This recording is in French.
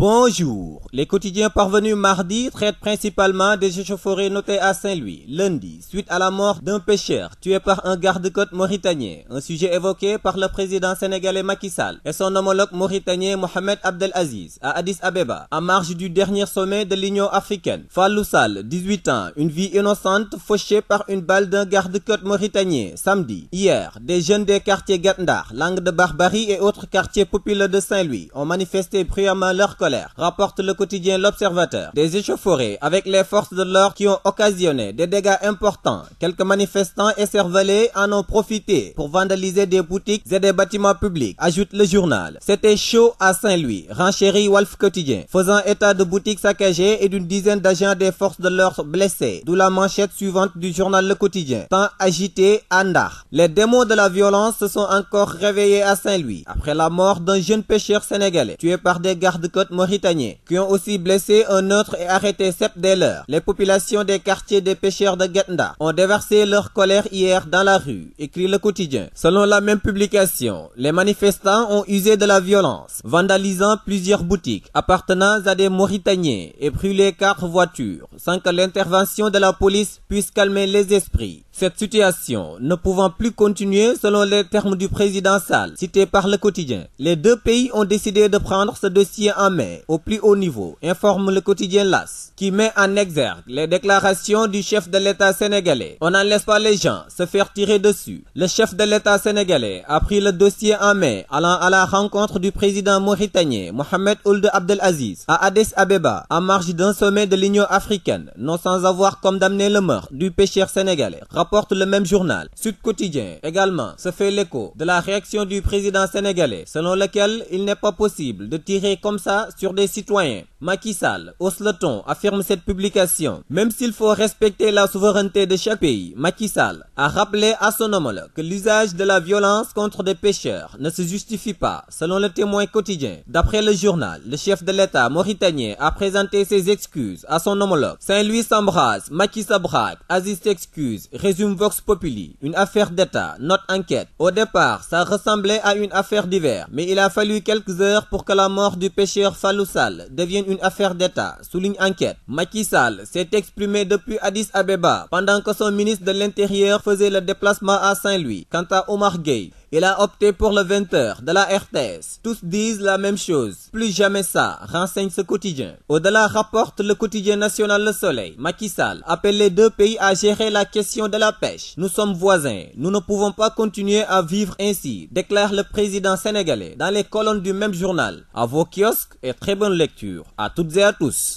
Bonjour. Les quotidiens parvenus mardi traitent principalement des échauffourées notées à Saint-Louis, lundi, suite à la mort d'un pêcheur tué par un garde-côte mauritanien, un sujet évoqué par le président sénégalais Macky Sall et son homologue mauritanien Mohamed Abdelaziz à Addis Abeba, à marge du dernier sommet de l'Union africaine. Fallou Sall, 18 ans, une vie innocente fauchée par une balle d'un garde-côte mauritanien, samedi. Hier, des jeunes des quartiers Gatndar, Langue de Barbarie et autres quartiers populaires de Saint-Louis ont manifesté bruyamment leur colère rapporte le quotidien L'Observateur. Des échauffourées avec les forces de l'ordre qui ont occasionné des dégâts importants. Quelques manifestants et cervelés en ont profité pour vandaliser des boutiques et des bâtiments publics, ajoute le journal. C'était chaud à Saint-Louis, renchérit Wolf Quotidien, faisant état de boutiques saccagées et d'une dizaine d'agents des forces de l'ordre blessés, d'où la manchette suivante du journal Le Quotidien. Temps agité andar Les démons de la violence se sont encore réveillés à Saint-Louis après la mort d'un jeune pêcheur sénégalais tué par des gardes-côtes mauritaniens, qui ont aussi blessé un autre et arrêté sept des leurs. Les populations des quartiers des pêcheurs de Genda ont déversé leur colère hier dans la rue, écrit le quotidien. Selon la même publication, les manifestants ont usé de la violence, vandalisant plusieurs boutiques appartenant à des Mauritaniens et brûlé quatre voitures, sans que l'intervention de la police puisse calmer les esprits. Cette situation ne pouvant plus continuer selon les termes du président Sall, cité par le quotidien, les deux pays ont décidé de prendre ce dossier en main au plus haut niveau, informe le quotidien LAS, qui met en exergue les déclarations du chef de l'État sénégalais. On n'en laisse pas les gens se faire tirer dessus. Le chef de l'État sénégalais a pris le dossier en mai allant à la rencontre du président mauritanien Mohamed Ould Abdelaziz à Addis Abeba, en marge d'un sommet de l'Union africaine, non sans avoir comme condamné le meurtre du pêcheur sénégalais, rapporte le même journal. Sud Quotidien également se fait l'écho de la réaction du président sénégalais, selon lequel il n'est pas possible de tirer comme ça sur des citoyens. Macky Sall affirme cette publication. Même s'il faut respecter la souveraineté de chaque pays, Macky Sall a rappelé à son homologue que l'usage de la violence contre des pêcheurs ne se justifie pas, selon le témoin quotidien. D'après le journal, le chef de l'État mauritanien a présenté ses excuses à son homologue. Saint-Louis s'embrase, Macky Sabrak, Aziz s'excuse, résume Vox Populi. Une affaire d'État, note enquête. Au départ, ça ressemblait à une affaire d'hiver, mais il a fallu quelques heures pour que la mort du pêcheur Fallou Sall devienne une affaire d'État, souligne enquête. Macky Sall s'est exprimé depuis Addis Abeba pendant que son ministre de l'Intérieur faisait le déplacement à Saint-Louis. Quant à Omar Gueye, il a opté pour le 20h de la RTS. Tous disent la même chose. Plus jamais ça, renseigne ce quotidien. Au-delà rapporte le quotidien national Le Soleil. Macky Sall appelle les deux pays à gérer la question de la pêche. Nous sommes voisins. Nous ne pouvons pas continuer à vivre ainsi, déclare le président sénégalais dans les colonnes du même journal. À vos kiosques et très bonne lecture. À toutes et à tous.